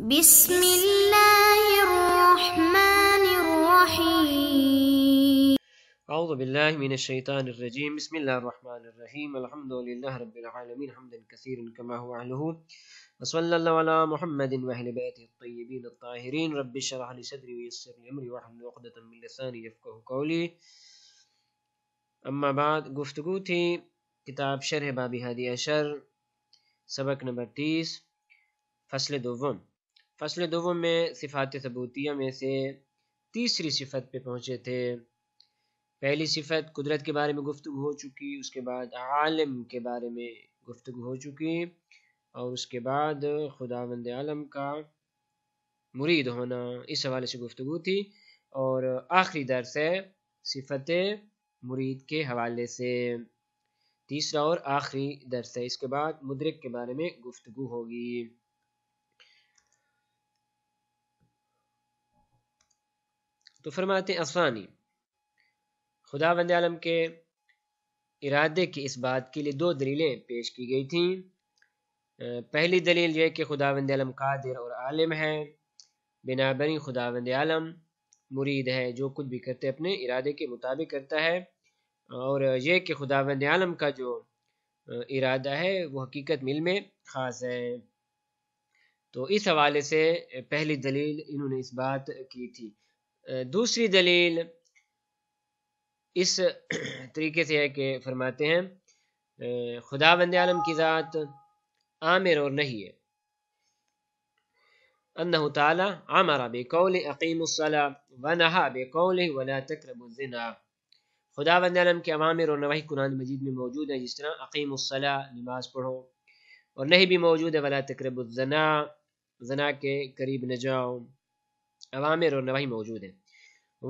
بسم الله الرحمن الرحيم أعوذ بالله من الشيطان الرجيم بسم الله الرحمن الرحيم الحمد لله رب العالمين حمدا كثيرا كما هو أهله وصلى الله على محمد وأهل بيته الطيبين الطاهرين رب اشرح لي صدري ويسر لي أمري واحلل عقدة من لساني يفقه قولي أما بعد قفت قوتي كتاب شرح بابي هذه اشر سبق نمبر 30 فصل دوم فصل دوم میں صفات ثبوتیہ میں سے تیسری صفت پہ پہنچے تھے پہلی صفت قدرت کے بارے میں گفتگو ہو چکی اس کے بعد عالم کے بارے میں گفتگو ہو چکی اور اس کے بعد خداوند عالم کا مرید ہونا اس حوالے سے گفتگو تھی اور آخری درس ہے صفت مرید کے حوالے سے تیسرا اور آخری درس ہے اس کے بعد مدرک کے بارے میں گفتگو ہوگی تو فرماتے افسانی خدا بند عالم کے ارادے کی اس بات کے لیے دو دلیلیں پیش کی گئی تھیں پہلی دلیل یہ کہ خدا بند عالم قادر اور عالم ہے بنا بنی خدا بند عالم مرید ہے جو کچھ بھی کرتے اپنے ارادے کے مطابق کرتا ہے اور یہ کہ خدا بند عالم کا جو ارادہ ہے وہ حقیقت مل میں خاص ہے تو اس حوالے سے پہلی دلیل انہوں نے اس بات کی تھی دوسری دلیل اس طریقے سے ہے کہ فرماتے ہیں خدا بند عالم کی ذات عامر اور نہیں ہے تعالی اقیم ولا تقرب الزنا خدا بند عالم کے عوامر اور قرآن مجید میں موجود ہے جس طرح اقیم الصلاح نماز پڑھو اور نہیں بھی موجود ہے ولا الزنا زنا کے قریب نہ جاؤ عوامر اور نواہی موجود ہیں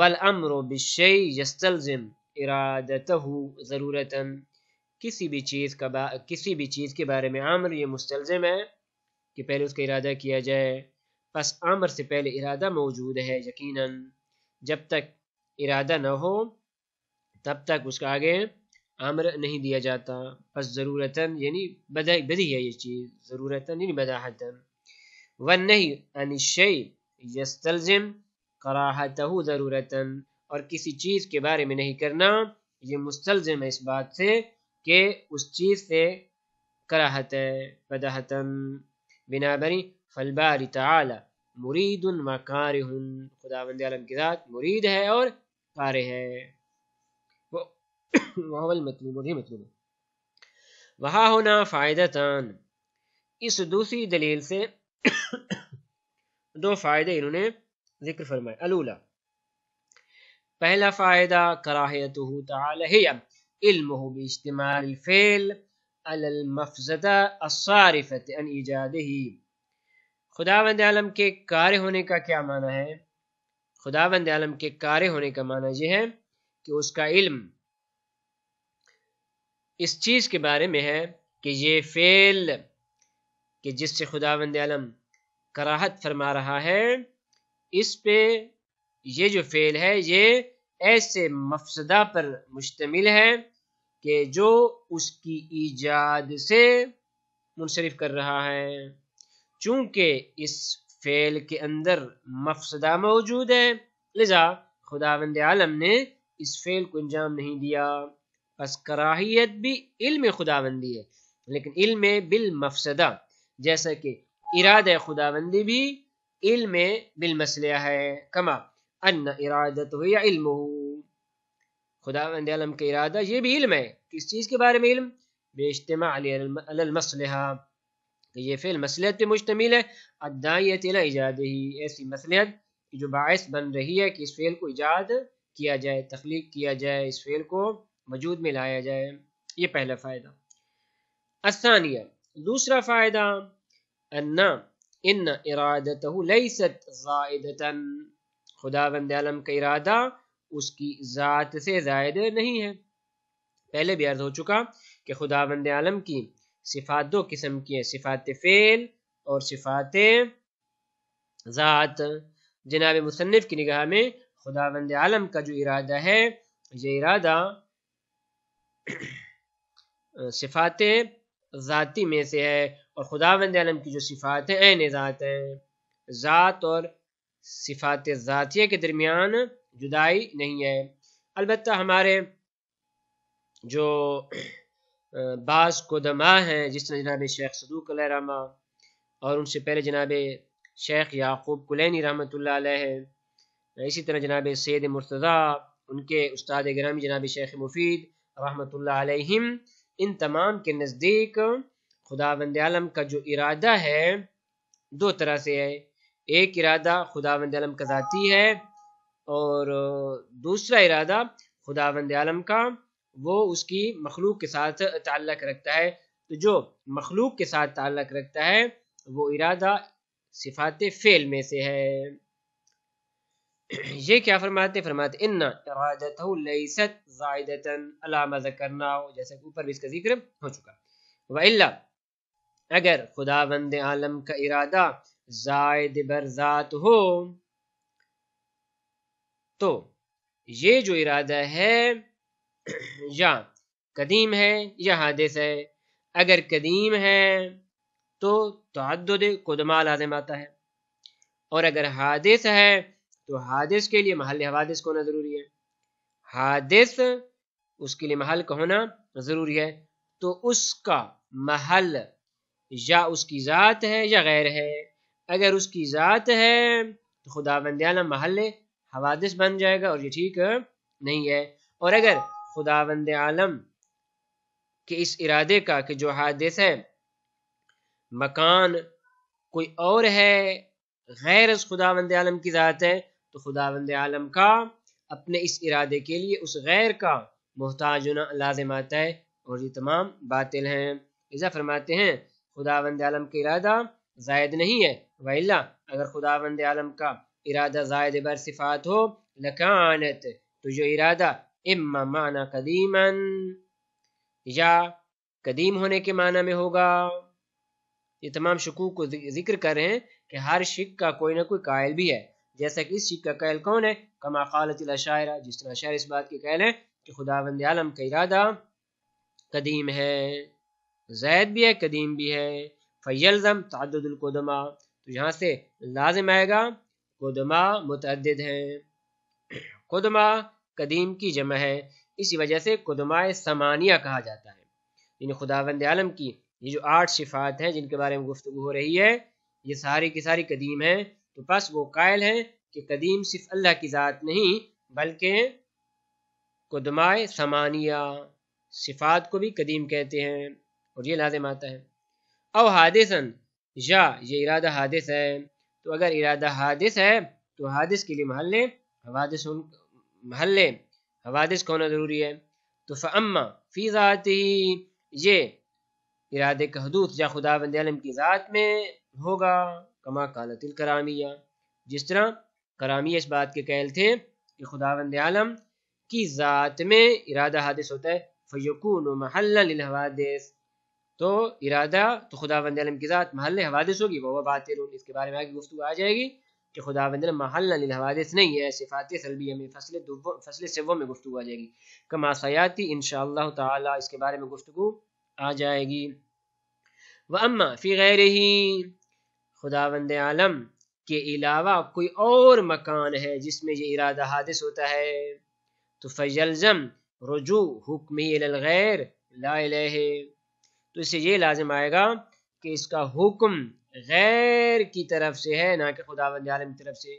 والعمر بالشی یستلزم ارادتہو ضرورتا کسی بھی چیز کا با... کسی بھی چیز کے بارے میں عمر یہ مستلزم ہے کہ پہلے اس کا ارادہ کیا جائے پس عمر سے پہلے ارادہ موجود ہے یقیناً جب تک ارادہ نہ ہو تب تک اس کا آگے عمر نہیں دیا جاتا پس ضرورتاً یعنی بدہ بدی ہے یہ چیز ضرورتاً یعنی بداحتاً ون نہیں انشیب یستلزم کراہتہ ضرورتن اور کسی چیز کے بارے میں نہیں کرنا یہ مستلزم ہے اس بات سے کہ اس چیز سے کراہت ہے بداہتن بنابری فالباری تعالی مرید ما خدا خداوند عالم کی ذات مرید ہے اور کارہ ہے وہاں المطلوب وہی مطلوب ہے وہاں ہونا فائدتان اس دوسری دلیل سے دو فائدے انہوں نے ذکر فرمائے الولا پہلا فائدہ کراہیتہ تعالی المفزدہ ان اشتماری خدا بند عالم کے کارے ہونے کا کیا معنی ہے خدا بند عالم کے کارے ہونے کا معنی یہ ہے کہ اس کا علم اس چیز کے بارے میں ہے کہ یہ فیل کہ جس سے خدا بند عالم کراہت فرما رہا ہے اس پہ یہ جو فیل ہے یہ ایسے مفسدہ پر مشتمل ہے کہ جو اس کی ایجاد سے منصرف کر رہا ہے چونکہ اس فیل کے اندر مفسدہ موجود ہے لذا خداوند عالم نے اس فیل کو انجام نہیں دیا بس کراہیت بھی علم خداوندی ہے لیکن علم بالمفسدہ جیسا کہ ارادہ خدا بندی بھی علم بالمسلح ہے کما ان علم علم کا ارادہ یہ بھی علم ہے کس چیز کے بارے میں علم بے اجتماع یہ مسلحت پہ مشتمل ہے ایجاد ہی ایسی مسلحت جو باعث بن رہی ہے کہ اس فعل کو ایجاد کیا جائے تخلیق کیا جائے اس فیل کو وجود میں لایا جائے یہ پہلا فائدہ آسانیہ دوسرا فائدہ ان ان ارادته عالم کا ارادہ اس کی ذات سے زائد نہیں ہے پہلے بھی عرض ہو چکا خدا بند عالم کی صفات دو قسم کی ہیں صفات فعل اور صفات ذات جناب مصنف کی نگاہ میں خدا بند عالم کا جو ارادہ ہے یہ ارادہ صفات ذاتی میں سے ہے اور خدا بند علم کی جو صفات ہیں ہیں ذات ذات اور صفات ذاتیہ کے درمیان جدائی نہیں ہے البتہ ہمارے جو بعض ہیں جس طرح جناب شیخ صدوق علیہ رحمہ اور ان سے پہلے جناب شیخ یعقوب کلینی رحمۃ اللہ علیہ اسی طرح جناب سید مرتضیٰ ان کے استاد گرامی جناب شیخ مفید رحمۃ اللہ علیہم ان تمام کے نزدیک خدا بند عالم کا جو ارادہ ہے دو طرح سے ہے ایک ارادہ خدا بند عالم کا ذاتی ہے اور دوسرا ارادہ خدا بند عالم کا وہ اس کی مخلوق کے ساتھ تعلق رکھتا ہے تو جو مخلوق کے ساتھ تعلق رکھتا ہے وہ ارادہ صفات فعل میں سے ہے یہ کیا فرماتے فرماتے اوپر بھی اس کا ذکر ہو چکا والا اگر خدا بند عالم کا ارادہ زائد بر ذات ہو تو یہ جو ارادہ ہے یا قدیم ہے یا حادث ہے اگر قدیم ہے تو تعدد قدما لازم آتا ہے اور اگر حادث ہے تو حادث کے لیے محل حوادث کو ہونا ضروری ہے حادث اس کے لیے محل کا ہونا ضروری ہے تو اس کا محل یا اس کی ذات ہے یا غیر ہے اگر اس کی ذات ہے تو خدا بند عالم حوادث بن جائے گا اور یہ ٹھیک نہیں ہے اور اگر خدا بند عالم کے اس ارادے کا کہ جو حادث ہے مکان کوئی اور ہے غیر خدا وند عالم کی ذات ہے تو خدا بند عالم کا اپنے اس ارادے کے لیے اس غیر کا ہونا لازم آتا ہے اور یہ تمام باطل ہیں ازا فرماتے ہیں خداوند عالم کا ارادہ زائد نہیں ہے وَإِلَّا اگر خداوند عالم کا ارادہ زائد بر صفات ہو لکانت تو جو ارادہ اما معنی قدیما یا قدیم ہونے کے معنی میں ہوگا یہ تمام شکوک کو ذکر کر رہے ہیں کہ ہر شک کا کوئی نہ کوئی قائل بھی ہے جیسا کہ اس شک کا قائل کون ہے کما قالت اللہ جس طرح شائر اس بات کی قائل ہے کہ خداوند عالم کا ارادہ قدیم ہے زید بھی ہے قدیم بھی ہے فیلزم تعدد القدما تو یہاں سے لازم آئے گا قدماء متعدد ہیں قدماء قدیم کی جمع ہے اسی وجہ سے سمانیہ کہا جاتا ہے یعنی خداوند عالم کی یہ جو آٹھ صفات ہیں جن کے بارے میں گفتگو ہو رہی ہے یہ ساری کی ساری قدیم ہیں تو پس وہ قائل ہیں کہ قدیم صرف اللہ کی ذات نہیں بلکہ قدماء سمانیہ صفات کو بھی قدیم کہتے ہیں اور یہ لازم آتا ہے او حادثا یا یہ ارادہ حادث ہے تو اگر ارادہ حادث ہے تو حادث کے لئے محلے حوادث محلے حوادث کونا ضروری ہے تو فاما فی ذات یہ ارادہ کا حدود جا خدا بند علم کی ذات میں ہوگا کما کالت الکرامیہ جس طرح کرامیہ اس بات کے قیل تھے کہ خدا بند علم کی ذات میں ارادہ حادث ہوتا ہے فَيُكُونُ مَحَلًّا لِلْحَوَادِثِ تو ارادہ تو خدا بند علم کے ذات محل حوادث ہوگی وہ بات اس کے بارے میں آگے گفتگو آ جائے گی کہ خدا علم محل حوادث نہیں ہے صفات سلبیہ میں میں فصل فصل گفتگو آ جائے گی سیاتی ان شاء اللہ تعالیٰ اس کے بارے میں گفتگو آ جائے گی وہ اما فی غیر ہی خدا بند عالم کے علاوہ کوئی اور مکان ہے جس میں یہ ارادہ حادث ہوتا ہے تو فیلزم رجوع الغیر لا الہ تو یہ لازم آئے گا کہ اس کا حکم غیر کی طرف سے ہے نہ کہ خدا بند عالم کی طرف سے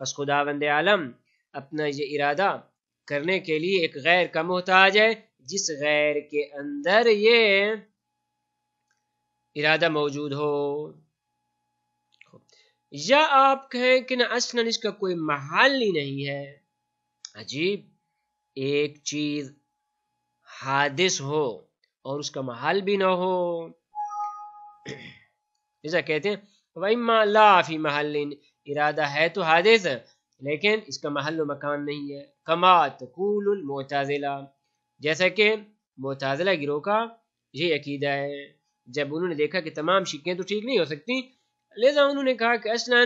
بس خدا بند عالم اپنا یہ ارادہ کرنے کے لیے ایک غیر کا محتاج ہے جس غیر کے اندر یہ ارادہ موجود ہو یا آپ کہیں کہ نہ اس کا کوئی محل ہی نہیں ہے عجیب ایک چیز حادث ہو اور اس کا محل بھی نہ ہو جیسا کہتے ہیں وَإِمَّا لَا فِي مَحَلٍ ارادہ ہے تو حادث لیکن اس کا محل و مکان نہیں ہے تَقُولُ کو جیسا کہ موتازلہ گروہ کا یہ عقیدہ ہے جب انہوں نے دیکھا کہ تمام شکیں تو ٹھیک نہیں ہو سکتی لہذا انہوں نے کہا کہ اصلا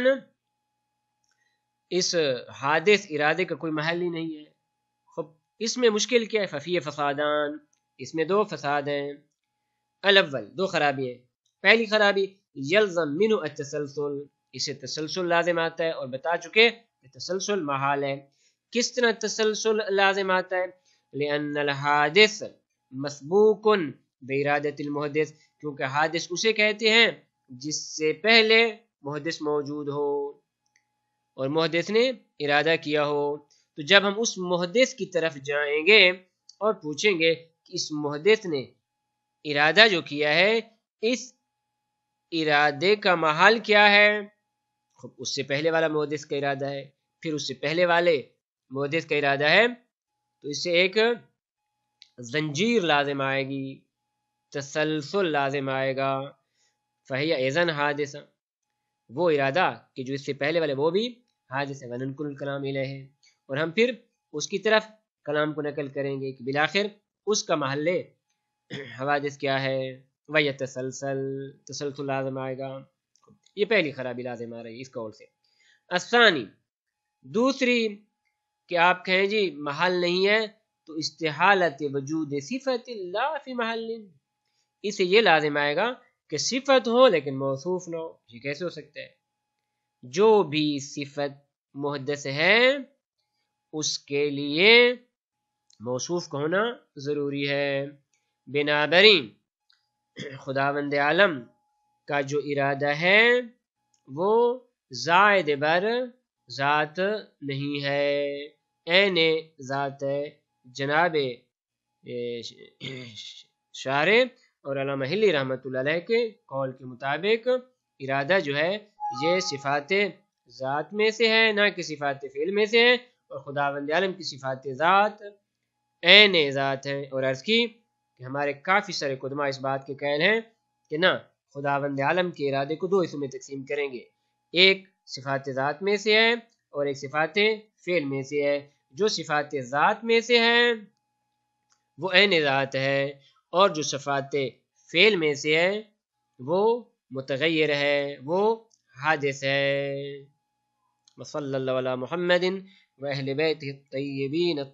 اس حادث ارادے کا کوئی محل ہی نہیں ہے اس میں مشکل کیا ہے ففی فسادان اس میں دو فساد ہیں الاول دو خرابی ہیں پہلی خرابی یلزم منو التسلسل اسے تسلسل لازم آتا ہے اور بتا چکے کہ تسلسل محال ہے کس طرح تسلسل لازم آتا ہے لئن الحادث مسبوکن بیرادت المحدث کیونکہ حادث اسے کہتے ہیں جس سے پہلے محدث موجود ہو اور محدث نے ارادہ کیا ہو تو جب ہم اس محدث کی طرف جائیں گے اور پوچھیں گے اس محدث نے ارادہ جو کیا ہے اس ارادے کا محال کیا ہے اس سے پہلے والا محدث کا ارادہ ہے پھر اس سے پہلے والے محدث کا ارادہ ہے تو اس سے ایک زنجیر لازم آئے گی تسلسل لازم آئے گا فہیہ ایزن حادثہ وہ ارادہ کہ جو اس سے پہلے والے وہ بھی حادثہ کلام علیہ ہے اور ہم پھر اس کی طرف کلام کو نقل کریں گے کہ بلاخر اس کا محلے حوادث کیا ہے وہ تسلسل تسلسل لازم آئے گا یہ پہلی خرابی لازم آ رہی ہے اس قول سے افسانی دوسری کہ آپ کہیں جی محل نہیں ہے تو استحالت وجود صفت اللہ فی محل اسے یہ لازم آئے گا کہ صفت ہو لیکن موصوف نہ ہو یہ کیسے ہو سکتا ہے جو بھی صفت محدث ہے اس کے لیے موصوف کا ہونا ضروری ہے بنا خداوند عالم کا جو ارادہ ہے وہ زائد بر ذات نہیں ہے این ذات جناب شار اور علامہ رحمت اللہ علیہ کے قول کے مطابق ارادہ جو ہے یہ صفات ذات میں سے ہے نہ کہ صفات فعل میں سے ہے اور خداوند عالم کی صفات ذات این ذات ہیں اور عرض کی کہ ہمارے کافی سارے قدمہ اس بات کے قائل ہیں کہ نہ خداوند عالم کے ارادے کو دو حصوں میں تقسیم کریں گے ایک صفات ذات میں سے ہے اور ایک صفات فعل میں سے ہے جو صفات ذات میں سے ہے وہ این ذات ہے اور جو صفات فعل میں سے ہے وہ متغیر ہے وہ حادث ہے وصل اللہ علیہ محمد وحلبی تی نا